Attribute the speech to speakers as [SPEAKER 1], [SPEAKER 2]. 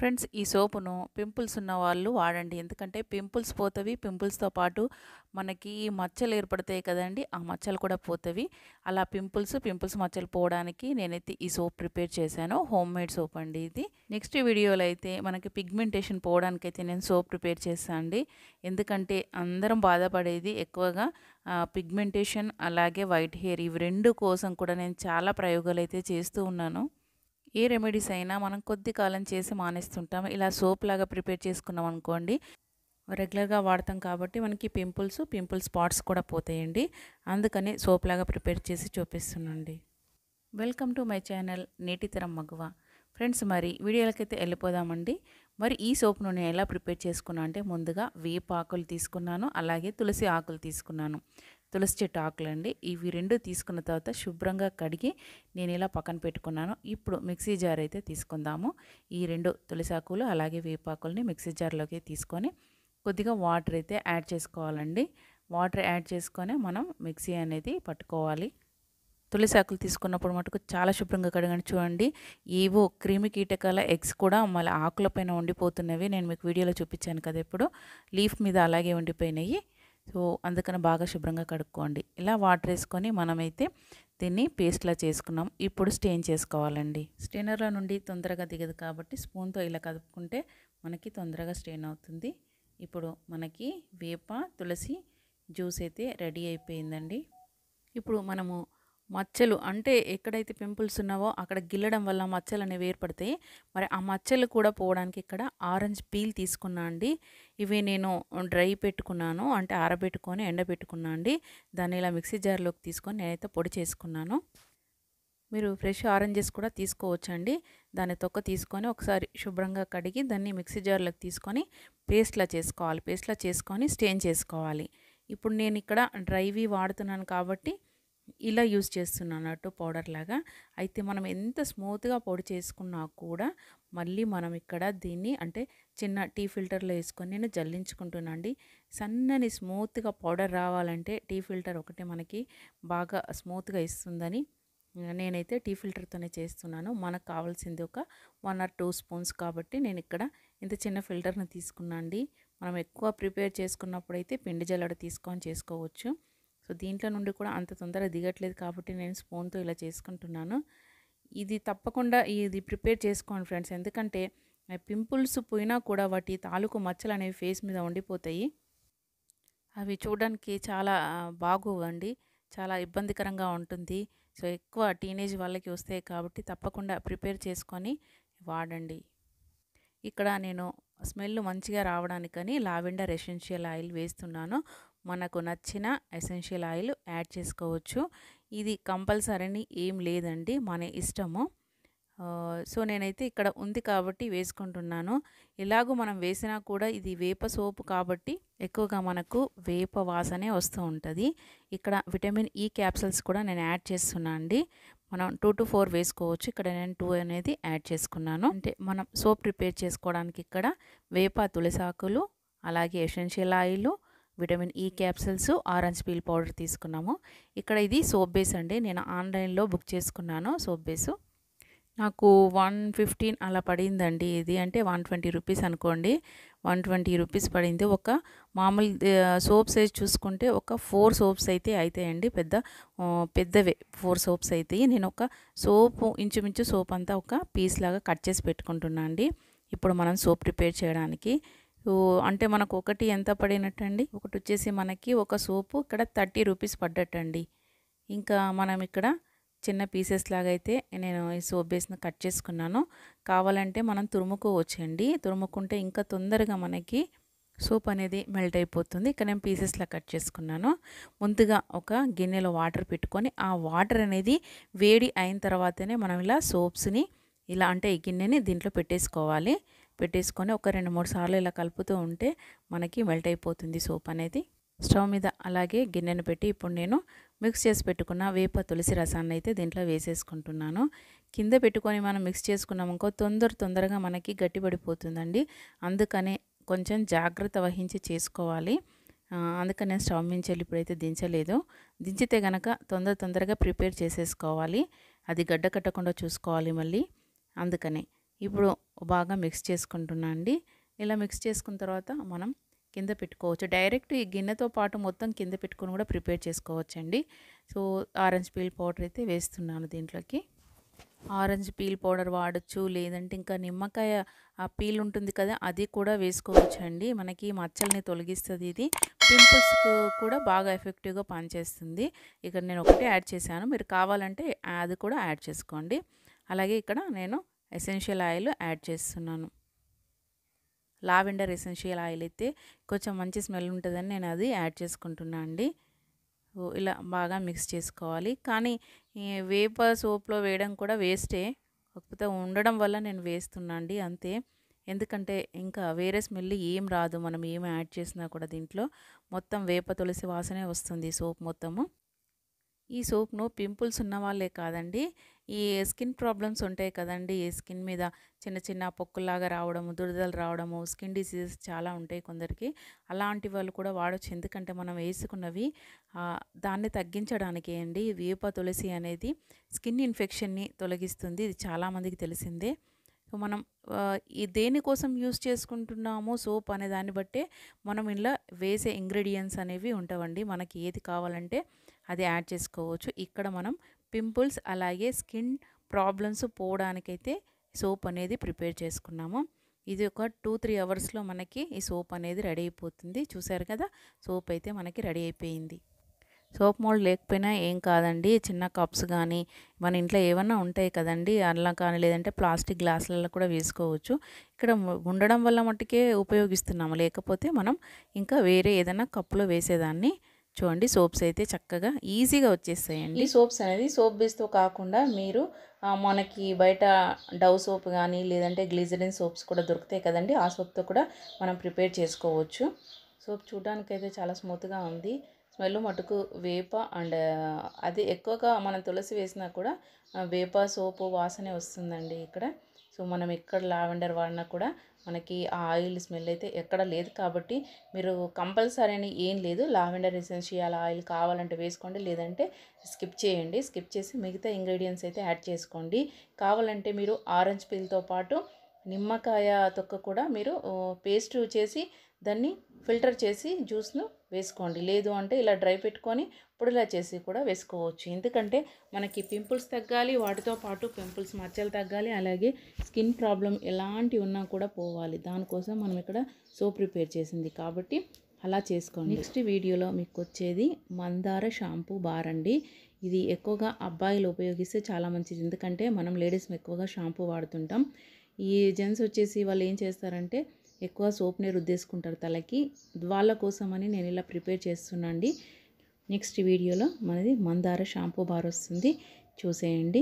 [SPEAKER 1] friends ఈ సోపును pimples ఉన్న వాళ్ళు వాడండి ఎందుకంటే పింపుల్స్ పోతవి పింపుల్స్తో పాటు మనకి మచ్చలు ఏర్పడతాయి కదండి ఆ మచ్చలు కూడా పోతవి అలా పింపుల్స్ పింపుల్స్ మచ్చలు పోవడానికి నేనైతే ఈ సోప్ ప్రిపేర్ చేశాను హోమ్ మేడ్ సోప్ అండి ఇది నెక్స్ట్ వీడియోలో అయితే మనకి పిగ్మెంటేషన్ పోవడానికి అయితే నేను సోప్ ప్రిపేర్ చేశాను అండి ఎందుకంటే అందరం బాధపడేది ఎక్కువగా పిగ్మెంటేషన్ అలాగే వైట్ హెయిర్ ఇవి రెండు కోసం కూడా నేను చాలా ప్రయోగాలు అయితే చేస్తూ ఉన్నాను ఏ రెమెడీస్ అయినా మనం కొద్ది కాలం చేసి మానేస్తుంటాం ఇలా సోప్ లాగా ప్రిపేర్ చేసుకున్నాం అనుకోండి రెగ్యులర్గా వాడతాం కాబట్టి మనకి పింపుల్స్ పింపుల్ స్పాట్స్ కూడా పోతాయండి అందుకని సోప్ లాగా ప్రిపేర్ చేసి చూపిస్తున్నాండి వెల్కమ్ టు మై ఛానల్ నేటితరం మగువ ఫ్రెండ్స్ మరి వీడియోలకైతే వెళ్ళిపోదామండి మరి ఈ సోప్ను నేను ఎలా ప్రిపేర్ చేసుకున్నా అంటే ముందుగా వేపాకులు తీసుకున్నాను అలాగే తులసి ఆకులు తీసుకున్నాను తులసి చెట్టు ఆకులండి ఇవి రెండు తీసుకున్న తర్వాత శుభ్రంగా కడిగి నేను ఇలా పక్కన పెట్టుకున్నాను ఇప్పుడు మిక్సీ జార్ అయితే తీసుకుందాము ఈ రెండు తులసి ఆకులు అలాగే వేపాకుల్ని మిక్సీ జార్లోకి తీసుకొని కొద్దిగా వాటర్ అయితే యాడ్ చేసుకోవాలండి వాటర్ యాడ్ చేసుకొని మనం మిక్సీ అనేది పట్టుకోవాలి తులసి ఆకులు తీసుకున్నప్పుడు మటుకు చాలా శుభ్రంగా కడగండి చూడండి ఏవో క్రిమి కీటకాల ఎగ్స్ కూడా మళ్ళీ ఆకులపైన ఉండిపోతున్నవి నేను మీకు వీడియోలో చూపించాను కదా ఇప్పుడు లీఫ్ మీద అలాగే ఉండిపోయినాయి సో అందుకని బాగా శుభ్రంగా కడుక్కోండి ఇలా వాటర్ వేసుకొని మనమైతే దీన్ని పేస్ట్లా చేసుకున్నాం ఇప్పుడు స్టెయిన్ చేసుకోవాలండి స్టెయినర్లో నుండి తొందరగా దిగదు కాబట్టి స్పూన్తో ఇలా కదుపుకుంటే మనకి తొందరగా స్టెయిన్ అవుతుంది ఇప్పుడు మనకి వేప తులసి జ్యూస్ అయితే రెడీ అయిపోయిందండి ఇప్పుడు మనము మచ్చలు అంటే ఎక్కడైతే పింపుల్స్ ఉన్నావో అక్కడ గిల్లడం వల్ల మచ్చలు అనేవి ఏర్పడతాయి మరి ఆ మచ్చలు కూడా పోవడానికి ఇక్కడ ఆరెంజ్ పీల్ తీసుకున్నా అండి ఇవి నేను డ్రై పెట్టుకున్నాను అంటే ఆరబెట్టుకొని ఎండబెట్టుకున్నా అండి దాన్ని ఇలా మిక్సీ జార్లోకి తీసుకొని నేనైతే పొడి చేసుకున్నాను మీరు ఫ్రెష్ ఆరెంజెస్ కూడా తీసుకోవచ్చండి దాన్ని తొక్క తీసుకొని ఒకసారి శుభ్రంగా కడిగి దాన్ని మిక్సీ జార్లోకి తీసుకొని పేస్ట్లా చేసుకోవాలి పేస్ట్లా చేసుకొని స్టెయిన్ చేసుకోవాలి ఇప్పుడు నేను ఇక్కడ డ్రైవి వాడుతున్నాను కాబట్టి ఇలా యూజ్ చేస్తున్నాను అన్నట్టు పౌడర్ లాగా అయితే మనం ఎంత స్మూత్గా పొడి చేసుకున్నా కూడా మళ్ళీ మనం ఇక్కడ దీన్ని అంటే చిన్న టీ ఫిల్టర్లో వేసుకొని నేను జల్లించుకుంటున్నా అండి సన్నని స్మూత్గా పౌడర్ రావాలంటే టీ ఫిల్టర్ ఒకటి మనకి బాగా స్మూత్గా ఇస్తుందని నేనైతే టీ ఫిల్టర్తోనే చేస్తున్నాను మనకు కావాల్సింది ఒక వన్ ఆర్ టూ స్పూన్స్ కాబట్టి నేను ఇక్కడ ఇంత చిన్న ఫిల్టర్ని తీసుకున్నాండి అండి మనం ఎక్కువ ప్రిపేర్ చేసుకున్నప్పుడైతే పిండి జల్లడ తీసుకొని చేసుకోవచ్చు సో దీంట్లో నుండి కూడా అంత తొందర దిగట్లేదు కాబట్టి నేను స్పూన్తో ఇలా చేసుకుంటున్నాను ఇది తప్పకుండా ఇది ప్రిపేర్ చేసుకోండి ఫ్రెండ్స్ ఎందుకంటే పింపుల్స్ పోయినా కూడా వాటి తాలూకు మచ్చలు అనేవి ఫేస్ మీద ఉండిపోతాయి అవి చూడడానికి చాలా బాగోవండి చాలా ఇబ్బందికరంగా ఉంటుంది సో ఎక్కువ టీనేజ్ వాళ్ళకి వస్తాయి కాబట్టి తప్పకుండా ప్రిపేర్ చేసుకొని వాడండి ఇక్కడ నేను స్మెల్ మంచిగా రావడానికని లావెండర్ ఎసెన్షియల్ ఆయిల్ వేస్తున్నాను మనకు నచ్చిన ఎసెన్షియల్ ఆయిల్ యాడ్ చేసుకోవచ్చు ఇది కంపల్సరీ ఏం లేదండి మన ఇష్టము సో నేనైతే ఇక్కడ ఉంది కాబట్టి వేసుకుంటున్నాను ఎలాగో మనం వేసినా కూడా ఇది వేప సోపు కాబట్టి ఎక్కువగా మనకు వేప వాసనే వస్తూ ఉంటుంది ఇక్కడ విటమిన్ ఈ e క్యాప్సల్స్ కూడా నేను యాడ్ చేస్తున్నాను అండి మనం టూ టు ఫోర్ వేసుకోవచ్చు ఇక్కడ నేను టూ అనేది యాడ్ చేసుకున్నాను అంటే మనం సోప్ ప్రిపేర్ చేసుకోవడానికి ఇక్కడ వేప తులసాకులు అలాగే essential oil vitamin E capsules orange peel powder తీసుకున్నాము ఇక్కడ ఇది సోప్ బేస్ అండి నేను ఆన్లైన్లో బుక్ చేసుకున్నాను సోప్ బేసు నాకు వన్ ఫిఫ్టీన్ అలా పడిందండి ఇది అంటే వన్ ట్వంటీ రూపీస్ అనుకోండి వన్ ట్వంటీ రూపీస్ పడింది ఒక మామూలు సోప్ సైజ్ చూసుకుంటే ఒక ఫోర్ సోప్స్ అయితే అవుతాయండి పెద్ద పెద్దవే ఫోర్ సోప్స్ అవుతాయి నేను ఒక సోప్ ఇంచుమించు సోప్ అంతా ఒక పీస్ లాగా కట్ చేసి పెట్టుకుంటున్నాను అండి ఇప్పుడు మనం సోప్ ప్రిపేర్ చేయడానికి అంటే మనకు ఒకటి ఎంత పడినట్టండి ఒకటి వచ్చేసి మనకి ఒక సోపు ఇక్కడ థర్టీ రూపీస్ పడ్డట్టండి ఇంకా మనం ఇక్కడ చిన్న పీసెస్ లాగైతే నేను ఈ సోప్ బేస్ని కట్ చేసుకున్నాను కావాలంటే మనం తురుముకోవచ్చండి తురుముకుంటే ఇంకా తొందరగా మనకి సోప్ అనేది మెల్ట్ అయిపోతుంది ఇక్కడ నేను పీసెస్లా కట్ చేసుకున్నాను ముందుగా ఒక గిన్నెలో వాటర్ పెట్టుకొని ఆ వాటర్ అనేది వేడి అయిన తర్వాతనే మనం ఇలా సోప్స్ని ఇలా అంటే ఈ గిన్నెని దీంట్లో పెట్టేసుకోవాలి పెట్టేసుకొని ఒక రెండు మూడు సార్లు ఇలా కలుపుతూ ఉంటే మనకి మెల్ట్ అయిపోతుంది సోప్ అనేది స్టవ్ మీద అలాగే గిన్నెను పెట్టి ఇప్పుడు నేను మిక్స్ చేసి పెట్టుకున్న వేప తులసి రసాన్ని అయితే దీంట్లో వేసేసుకుంటున్నాను కింద పెట్టుకొని మనం మిక్స్ చేసుకున్నామనుకో తొందర తొందరగా మనకి గట్టిపడిపోతుందండి అందుకనే కొంచెం జాగ్రత్త వహించి చేసుకోవాలి అందుకని నేను స్టవ్ ఇప్పుడు ఇప్పుడైతే దించలేదు దించితే గనక తొందర తొందరగా ప్రిపేర్ చేసేసుకోవాలి అది గడ్డ కట్టకుండా చూసుకోవాలి మళ్ళీ అందుకనే ఇప్పుడు బాగా మిక్స్ చేసుకుంటున్నా అండి ఇలా మిక్స్ చేసుకున్న తర్వాత మనం కింద పెట్టుకోవచ్చు డైరెక్ట్ ఈ గిన్నెతో పాటు మొత్తం కింద పెట్టుకుని కూడా ప్రిపేర్ చేసుకోవచ్చు అండి సో ఆరెంజ్ పీల్ పౌడర్ అయితే వేస్తున్నాను దీంట్లోకి ఆరెంజ్ పీల్ పౌడర్ వాడచ్చు లేదంటే ఇంకా నిమ్మకాయ ఆ పీల్ ఉంటుంది కదా అది కూడా వేసుకోవచ్చు అండి మనకి మచ్చల్ని తొలగిస్తుంది ఇది పింపుల్స్కు కూడా బాగా ఎఫెక్టివ్గా పనిచేస్తుంది ఇక్కడ నేను ఒకటి యాడ్ చేశాను మీరు కావాలంటే అది కూడా యాడ్ చేసుకోండి అలాగే ఇక్కడ నేను ఎసెన్షియల్ ఆయిల్ యాడ్ చేస్తున్నాను లావెండర్ ఎసెన్షియల్ ఆయిల్ అయితే కొంచెం మంచి స్మెల్ ఉంటుందని నేను అది యాడ్ చేసుకుంటున్నా అండి ఇలా బాగా మిక్స్ చేసుకోవాలి కానీ వేప సోప్లో వేయడం కూడా వేస్టే కాకపోతే ఉండడం వల్ల నేను వేస్తున్నా అండి అంతే ఎందుకంటే ఇంకా వేరే స్మెల్ ఏం రాదు మనం ఏం యాడ్ చేసినా కూడా దీంట్లో మొత్తం వేప తులసి వాసనే వస్తుంది సోప్ మొత్తము ఈ సోప్ను పింపుల్స్ ఉన్నవాళ్ళే కాదండి ఈ స్కిన్ ప్రాబ్లమ్స్ ఉంటాయి కదండి ఈ స్కిన్ మీద చిన్న చిన్న పొక్కులాగా రావడం దురదలు రావడము స్కిన్ డిసీజెస్ చాలా ఉంటాయి కొందరికి అలాంటి వాళ్ళు కూడా వాడచ్చు ఎందుకంటే మనం వేసుకున్నవి దాన్ని తగ్గించడానికే అండి వేప తులసి అనేది స్కిన్ ఇన్ఫెక్షన్ని తొలగిస్తుంది ఇది చాలామందికి తెలిసిందే మనం ఈ దేనికోసం యూస్ చేసుకుంటున్నామో సోప్ అనే దాన్ని బట్టే మనం ఇలా వేసే ఇంగ్రీడియంట్స్ అనేవి ఉండవండి మనకి ఏది కావాలంటే అది యాడ్ చేసుకోవచ్చు ఇక్కడ మనం పింపుల్స్ అలాగే స్కిన్ ప్రాబ్లమ్స్ పోవడానికైతే సోప్ అనేది ప్రిపేర్ చేసుకున్నాము ఇది ఒక టూ త్రీ అవర్స్లో మనకి ఈ సోప్ అనేది రెడీ అయిపోతుంది చూసారు కదా సోప్ అయితే మనకి రెడీ అయిపోయింది సోప్ మోల్డ్ లేకపోయినా ఏం కాదండి చిన్న కప్స్ కానీ మన ఇంట్లో ఏమన్నా ఉంటాయి కదండి అలా కానీ లేదంటే ప్లాస్టిక్ గ్లాసులలో కూడా వేసుకోవచ్చు ఇక్కడ ఉండడం వల్ల మట్టుకే ఉపయోగిస్తున్నాము లేకపోతే మనం ఇంకా వేరే ఏదైనా కప్పులో వేసేదాన్ని చూడండి సోప్స్ అయితే చక్కగా ఈజీగా వచ్చేస్తాయండి ఈ సోప్స్ అనేది సోప్ బేస్తో కాకుండా మీరు మనకి బయట డవ్ సోప్ కానీ లేదంటే గ్లీజరిన్ సోప్స్ కూడా దొరుకుతాయి కదండి ఆ సోప్తో కూడా మనం ప్రిపేర్ చేసుకోవచ్చు సోప్ చూడడానికైతే చాలా స్మూత్గా ఉంది స్మెల్ మటుకు వేప అండ్ అది ఎక్కువగా మనం తులసి వేసినా కూడా వేప సోపు వాసనే వస్తుందండి ఇక్కడ సో మనం ఎక్కడ లావెండర్ వాడినా కూడా మనకి ఆ ఆయిల్ స్మెల్ అయితే ఎక్కడ లేదు కాబట్టి మీరు కంపల్సరీ అని ఏం లేదు లావెండర్ ఎసెన్షియల్ ఆయిల్ కావాలంటే వేసుకోండి లేదంటే స్కిప్ చేయండి స్కిప్ చేసి మిగతా ఇంగ్రీడియంట్స్ అయితే యాడ్ చేసుకోండి కావాలంటే మీరు ఆరెంజ్ పీల్తో పాటు నిమ్మకాయ తొక్క కూడా మీరు పేస్ట్ చేసి దాన్ని ఫిల్టర్ చేసి జ్యూస్ను వేసుకోండి లేదు అంటే ఇలా డ్రై పెట్టుకొని పొడిలా చేసి కూడా వేసుకోవచ్చు ఎందుకంటే మనకి పింపుల్స్ తగ్గాలి వాటితో పాటు పింపుల్స్ మచ్చలు తగ్గాలి అలాగే స్కిన్ ప్రాబ్లం ఎలాంటి ఉన్నా కూడా పోవాలి దానికోసం మనం ఇక్కడ సోప్ ప్రిపేర్ చేసింది కాబట్టి అలా చేసుకోండి నెక్స్ట్ వీడియోలో మీకు వచ్చేది మందార షాంపూ బార్ అండి ఇది ఎక్కువగా అబ్బాయిలు ఉపయోగిస్తే చాలా మంచిది ఎందుకంటే మనం లేడీస్ ఎక్కువగా షాంపూ వాడుతుంటాం ఈ జెంట్స్ వచ్చేసి వాళ్ళు ఏం చేస్తారంటే ఎక్కువ సోప్ని రుద్దేసుకుంటారు తలకి వాళ్ళ కోసమని నేను ఇలా ప్రిపేర్ చేస్తున్నాను అండి నెక్స్ట్ వీడియోలో మనది మందార షాంపూ బార్ వస్తుంది చూసేయండి